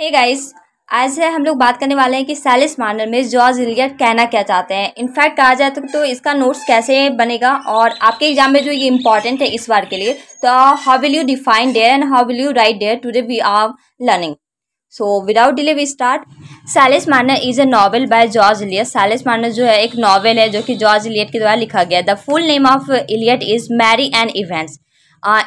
हे hey guys आज है हम लोग बात करने वाले हैं कि सैलिस मार्नर में जॉर्ज इलियट कहना क्या चाहते हैं इनफैक्ट कहा जाए तो, इसका नोट्स कैसे बनेगा और आपके एग्जाम में जो ये इंपॉर्टेंट है इस बार के लिए तो how will you define there and how will you write there day we are learning so without delay we start Silas Marner is a novel by George Eliot Silas Marner जो है एक novel है जो कि George Eliot के द्वारा लिखा गया the full name of Eliot is Mary Ann Evans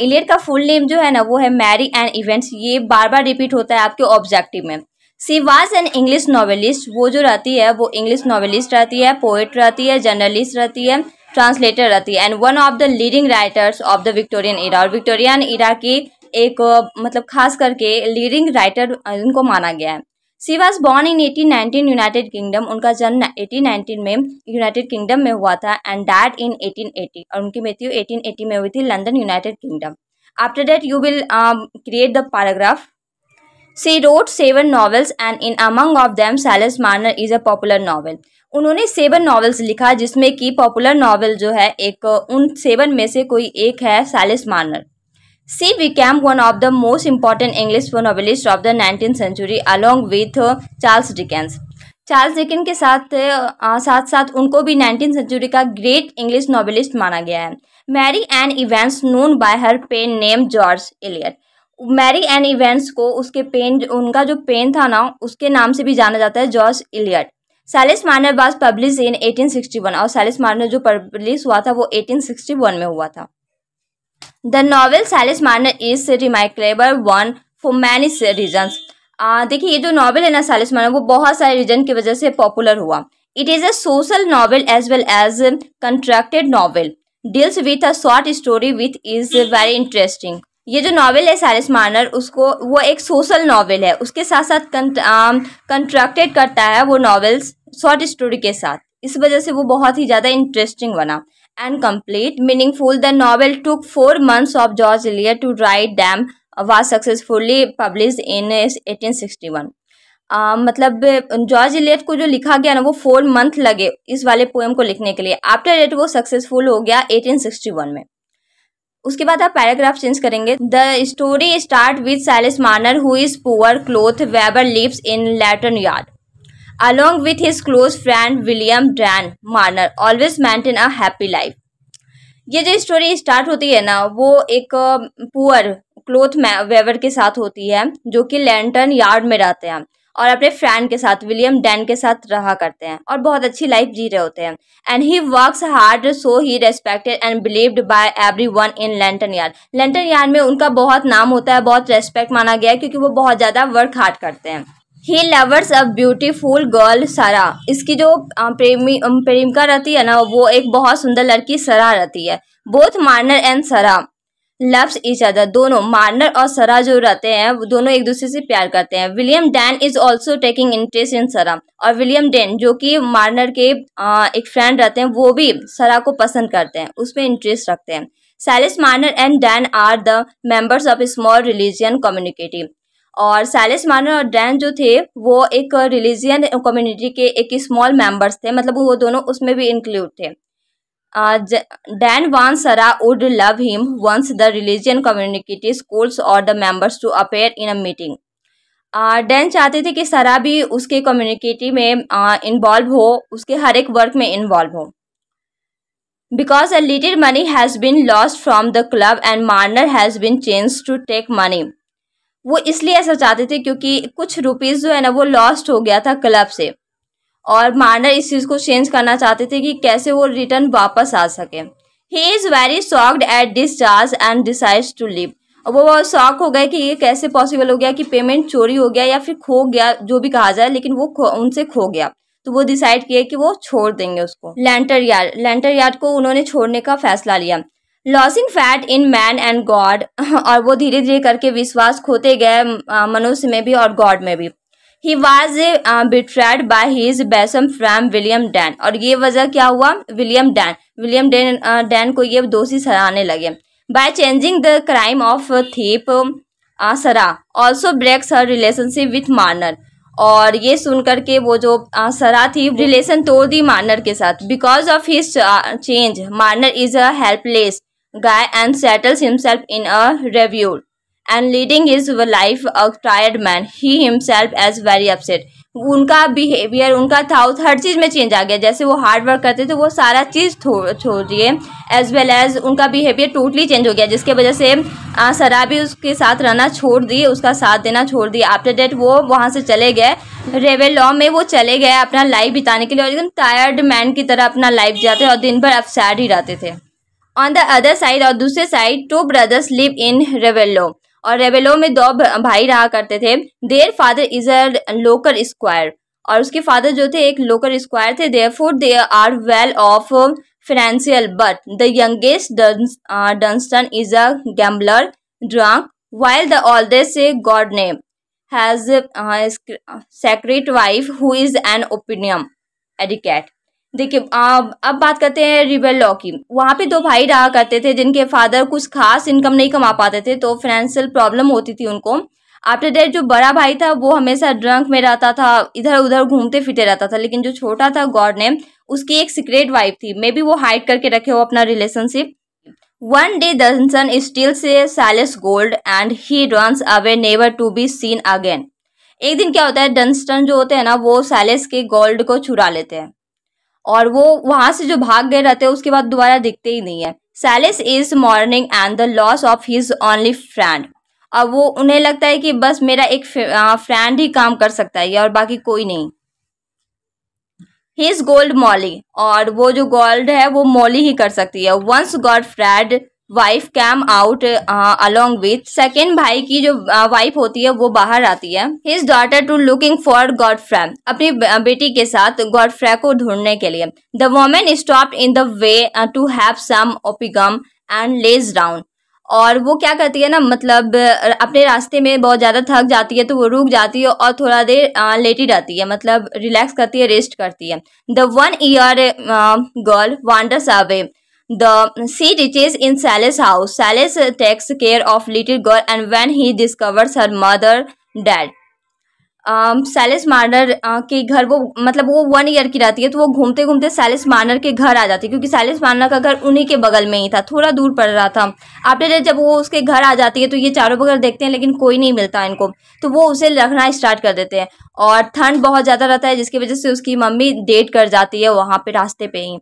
Eliot का फुल नेम जो है ना वो है मैरी एंड इवेंट्स ये बार बार रिपीट होता है आपके ऑब्जेक्टिव में she was an English novelist वो जो रहती है वो इंग्लिश नॉवेलिस्ट रहती है पोइट रहती है जर्नलिस्ट रहती है ट्रांसलेटर रहती है and one of the leading writers of the Victorian era और विक्टोरियन इरा की एक मतलब खास करके लीडिंग राइटर इनको माना गया है she was born in nineteen United Kingdom उनका जन्म नाइनटीन में यूनाइटेड किंगडम में हुआ था and died in eighteen eighty और उनकी मृत्यु एटी में हुई थी London United Kingdom after that you will create the paragraph she wrote seven novels and in among of them Silas Marner is a popular novel उन्होंने seven novels लिखा जिसमें कि पॉपुलर नॉवल जो है एक उन सेवन में से कोई एक है Silas Marner she became one of the most important English novelist of the nineteen century along with Charles Dickens Charles Dickens के साथ uh, आ, साथ साथ उनको भी नाइनटीन सेंचुरी का ग्रेट इंग्लिश नॉवलिस्ट माना गया है Mary Ann Evans known by her pen name George Eliot Mary Ann Evans को उसके पेन उनका जो पेन था ना उसके नाम से भी जाना जाता है George Eliot Silas Marner was publish in 1861 और सैलिस मार्नर जो पब्लिश हुआ था वो 1861 में हुआ था the novel Silas Marner is remarkable one for many reason देखिए ये जो नॉवल है ना सैलिस मार्नर वो बहुत सारे रीजन की वजह से पॉपुलर हुआ it is a social novel as well as contracted novel deals with a short story with is very interesting ये जो नॉवल है सैलिस मार्नर उसको वो एक सोशल नॉवल है उसके साथ साथ कंट्रैक्टेड करता है वो नॉवल्स शॉर्ट स्टोरी के साथ इस वजह से वो बहुत ही ज़्यादा इंटरेस्टिंग बना and complete, meaningful. The novel took 4 months of George Eliot to write them, uh, was successfully published in 1861. Uh, uh, मतलब जॉर्ज uh, इलियट को जो लिखा गया ना वो फोर मंथ लगे इस वाले पोएम को लिखने के लिए आफ्टर डेट वो सक्सेसफुल हो गया 1861 में उसके बाद आप पैराग्राफ चेंज करेंगे the story start with Silas Marner who is poor cloth weaver lives in Lantern Yard along with his close friend William Dan Marner, always maintain a happy life. ये जो story start होती है ना वो एक poor cloth waiver के साथ होती है जो कि लैंटन यार्ड में रहते हैं और अपने फ्रेंड के साथ विलियम डैन के साथ रहा करते हैं और बहुत अच्छी लाइफ जी रहे होते हैं and he works hard so he respected and believed by everyone in Lantern Yard Lantern Yard में उनका बहुत नाम होता है बहुत रेस्पेक्ट माना गया है क्योंकि वो बहुत ज़्यादा वर्क हार्ड करते हैं he loves a beautiful girl Sarah इसकी जो प्रेमी प्रेमिका रहती है ना वो एक बहुत सुंदर लड़की सरा रहती है both Marner and Sarah loves each other दोनों मार्नर और सरा जो रहते हैं वो दोनों एक दूसरे से प्यार करते हैं William Dane is also taking interest in Sarah और विलियम डैन जो कि मार्नर के आ, एक फ्रेंड रहते हैं वो भी सरा को पसंद करते हैं उसमें इंटरेस्ट रखते हैं Silas Marner and Dane are the members of small religion communicative और सैलिस मानर और डैन जो थे वो एक रिलीजियन कम्युनिटी के एक स्मॉल मेंबर्स थे मतलब वो दोनों उसमें भी इंक्लूड थे Dane want Sarah would love him once the religion community schools और the members to appear in a meeting Dane चाहते थे कि सरा भी उसके कम्युनिटी में इन्वॉल्व हो उसके हर एक वर्क में इन्वॉल्व हो because a little money has been lost from the club and Marner has been change to take money वो इसलिए ऐसा चाहते थे क्योंकि कुछ रुपीज़ जो है ना वो लॉस्ट हो गया था क्लब से और मार्नर इस चीज़ को चेंज करना चाहते थे कि कैसे वो रिटर्न वापस आ सके he is very shocked at this charge and decides to leave वो बहुत शॉक हो गए कि ये कैसे पॉसिबल हो गया कि पेमेंट चोरी हो गया या फिर खो गया जो भी कहा जाए लेकिन वो उनसे खो गया तो वो डिसाइड किए कि वो छोड़ देंगे उसको लेंटर यार्ड लेंटर यार्ड को उन्होंने छोड़ने का फैसला लिया losing faith in man and God और वो धीरे धीरे करके विश्वास खोते गए मनुष्य में भी और गॉड में भी he was betrayed by his bosom friend William Dane और ये वजह क्या हुआ William Dane William Dane Dane को ये दोषी सराहने लगे by changing the crime of theft Sarah also breaks her relationship with Marner और ये सुन करके वो जो सरा थी रिलेशन तोड़ दी मार्नर के साथ because of his change Marner is a helpless guy and settles himself in a revue and leading his life a tired man he himself as very upset उनका बिहेवियर उनका थाउस हर चीज़ में चेंज आ गया जैसे वो हार्ड वर्क करते थे तो वो सारा चीज़ छोड़ दिए एज वेल एज उनका बिहेवियर टोटली चेंज हो गया जिसके वजह से सरा भी उसके साथ रहना छोड़ दिए उसका साथ देना छोड़ दिया आफ्टर डेट वो वहाँ से चले गए रेवे लॉ में वो चले गए अपना लाइफ बिताने के लिए और एकदम टायर्ड मैन की तरह अपना लाइफ जाते और दिन भर अपसैड ही रहते थे ऑन द अदर साइड और दूसरे side two brothers live in Raveloe और रेवेलो में दो भाई रहा करते थे their father is a local squire और उसके फादर जो थे एक लोकर स्क्वायर थे therefore they are well off financial but the youngest Dunstan is a gambler drunk while the oldest Godfrey name has a uh, secret uh, wife who is an देखिए अब बात करते हैं rebel law की वहाँ पे दो भाई रहा करते थे जिनके फादर कुछ खास इनकम नहीं कमा पाते थे तो फाइनेंशियल प्रॉब्लम होती थी उनको आफ्टर डेट जो बड़ा भाई था वो हमेशा ड्रंक में रहता था इधर उधर घूमते फिरते रहता था लेकिन जो छोटा था गॉड ने उसकी एक सीक्रेट वाइफ थी मे बी वो हाइड करके रखे हो अपना relationship one day Dunstan steal से Silas gold and he runs away never to be seen again एक दिन क्या होता है डंस्टन जो होते हैं ना वो सैलेस के गोल्ड को चुरा लेते हैं और वो वहां से जो भाग गए रहते हैं उसके बाद दोबारा दिखते ही नहीं है Silas is mourning and the loss of his only friend अब वो उन्हें लगता है कि बस मेरा एक फ्रेंड ही काम कर सकता है और बाकी कोई नहीं हिज गोल्ड मॉली और वो जो गोल्ड है वो मॉली ही कर सकती है once Godfrey wife came out along with second भाई की जो वाइफ uh, होती है वो बाहर आती है his daughter to looking for Godfrey अपनी uh, बेटी के साथ गॉड फ्रै को ढूंढने के लिए the women stop in the way to have some opium and lays down और वो क्या करती है ना मतलब uh, अपने रास्ते में बहुत ज़्यादा थक जाती है तो वो रुक जाती है और थोड़ा देर uh, लेटी रहती है मतलब रिलैक्स करती है रेस्ट करती है the one year girl wanders away The um, she teaches in Sally's house. Sally uh, takes care of little girl and when he discovers her mother dead. Silas um, Marner uh, के घर वो मतलब वो one year की रहती है तो वो घूमते घूमते सैलिस मार्नर के घर आ जाती है क्योंकि सैलिस मार्नर का घर उन्हीं के बगल में ही था थोड़ा दूर पड़ रहा था आफ्टर जब वो उसके घर आ जाती है तो ये चारों बगल देखते हैं लेकिन कोई नहीं मिलता इनको तो वो उसे रखना स्टार्ट कर देते हैं और ठंड बहुत ज़्यादा रहता है जिसकी वजह से उसकी मम्मी डेट कर जाती है वहाँ पर रास्ते पर ही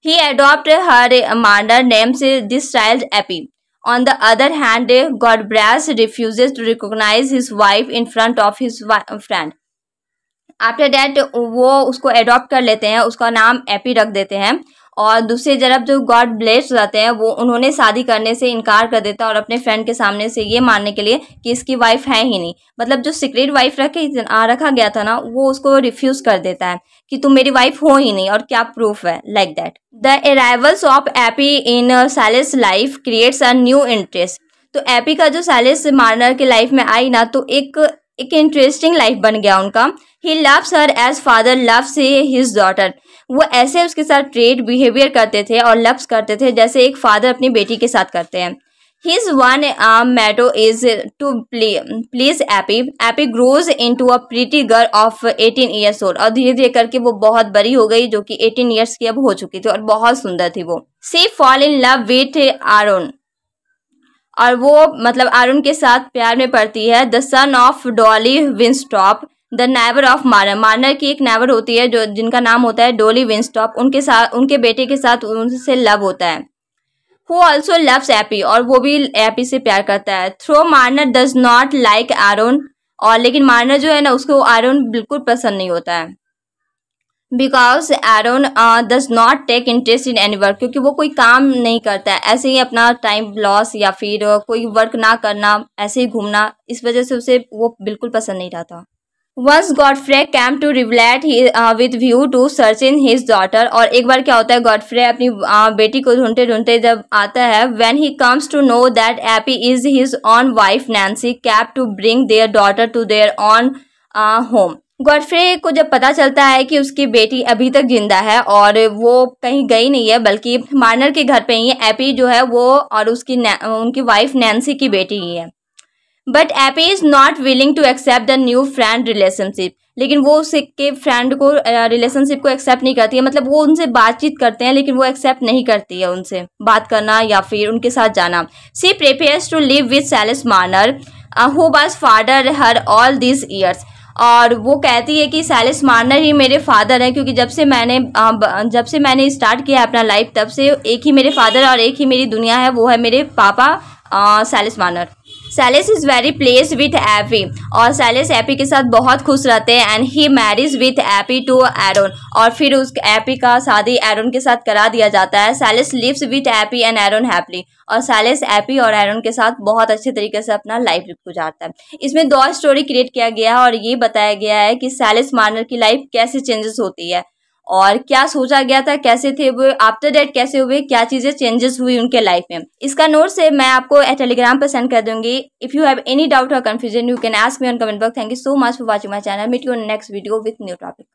He adopted her mother name's this child Epi. On the other hand, god brass refuses to recognize his wife in front of his friend. after that वो उसको adopt कर लेते हैं उसका नाम epi रख देते हैं और दूसरी तरफ जो गॉड ब्लेस जाते हैं वो उन्होंने शादी करने से इनकार कर देता है और अपने फ्रेंड के सामने से ये मानने के लिए कि इसकी वाइफ है ही नहीं मतलब जो सीक्रेट वाइफ रखे रखा गया था ना वो उसको रिफ्यूज़ कर देता है कि तुम मेरी वाइफ हो ही नहीं और क्या प्रूफ है like that the arrivals of Eppie in Silas life creates a new interest तो एपी का जो सैलिस मार्नर के लाइफ में आई ना तो एक एक इंटरेस्टिंग लाइफ बन गया उनका ही loves her as father loves his daughter वो ऐसे उसके साथ ट्रेड बिहेवियर करते थे और लफ्स करते थे जैसे एक फादर अपनी बेटी के साथ करते हैं His one arm motto is to please Eppie Eppie grows into a pretty girl of eighteen years old और धीरे धीरे करके वो बहुत बड़ी हो गई जो कि एटीन ईयर्स की अब हो चुकी थी और बहुत सुंदर थी वो she fall in love with Aaron और वो मतलब आरुण के साथ प्यार में पड़ती है the son of Dolly Winthrop the neighbour of Marner Marner की एक नेवर होती है जो जिनका नाम होता है डोली विंस्टॉप उनके साथ उनके बेटे के साथ उनसे लव होता है हु ऑल्सो लव्स एपी और वो भी एपी से प्यार करता है though Marner does not like Aaron और लेकिन मारनर जो है ना उसको आरोन बिल्कुल पसंद नहीं होता है because Aaron does not take interest in any work क्योंकि वो कोई काम नहीं करता है ऐसे ही अपना टाइम लॉस या फिर कोई वर्क ना करना ऐसे ही घूमना इस वजह से उसे वो बिल्कुल पसंद नहीं रहता once Godfrey came to Raveloe with view to search in his daughter और एक बार क्या होता है गॉडफ्रे अपनी uh, बेटी को ढूंढते ढूंढते जब आता है when he comes to know that Eppie is his own wife Nancy came to bring their daughter to their own home Godfrey को जब पता चलता है कि उसकी बेटी अभी तक जिंदा है और वो कहीं गई नहीं है बल्कि मार्नर के घर पे ही है एपी जो है वो और उसकी उनकी वाइफ नैन्सी की बेटी ही है but Eppie is not willing to accept the new friend relationship लेकिन वो उसके के फ्रेंड को रिलेशनशिप को एक्सेप्ट नहीं करती है मतलब वो उनसे बातचीत करते हैं लेकिन वो एक्सेप्ट नहीं करती है उनसे बात करना या फिर उनके साथ जाना she prefers to live with Silas Marner who was father her all this years और वो कहती है कि सैलिस मार्नर ही मेरे फादर हैं क्योंकि जब से मैंने जब से मैंने स्टार्ट किया है अपना लाइफ तब से एक ही मेरे फादर और एक ही मेरी दुनिया है वो है मेरे पापा Silas Marner Silas is very pleased with Eppie और सैलिस एपी के साथ बहुत खुश रहते हैं and he marriage with Eppie to Aaron और फिर उस एपी का शादी एरोन के साथ करा दिया जाता है Silas lives with Eppie and Aaron happily और सैलिस एपी और एरोन के साथ बहुत अच्छे तरीके से अपना लाइफ गुजारता है इसमें दो स्टोरी क्रिएट किया गया है और ये बताया गया है कि सैलिस मार्नर की लाइफ कैसे चेंजेस होती है और क्या सोचा गया था कैसे थे वो आफ्टर डेट कैसे हुए क्या चीज़ें चेंजेस हुई उनके लाइफ में इसका नोट से मैं आपको टेलीग्राम पर सेंड कर दूंगी if you have any doubt और confusion you can ask me on comment box thank you so much for watching my channel meet you next video with new topic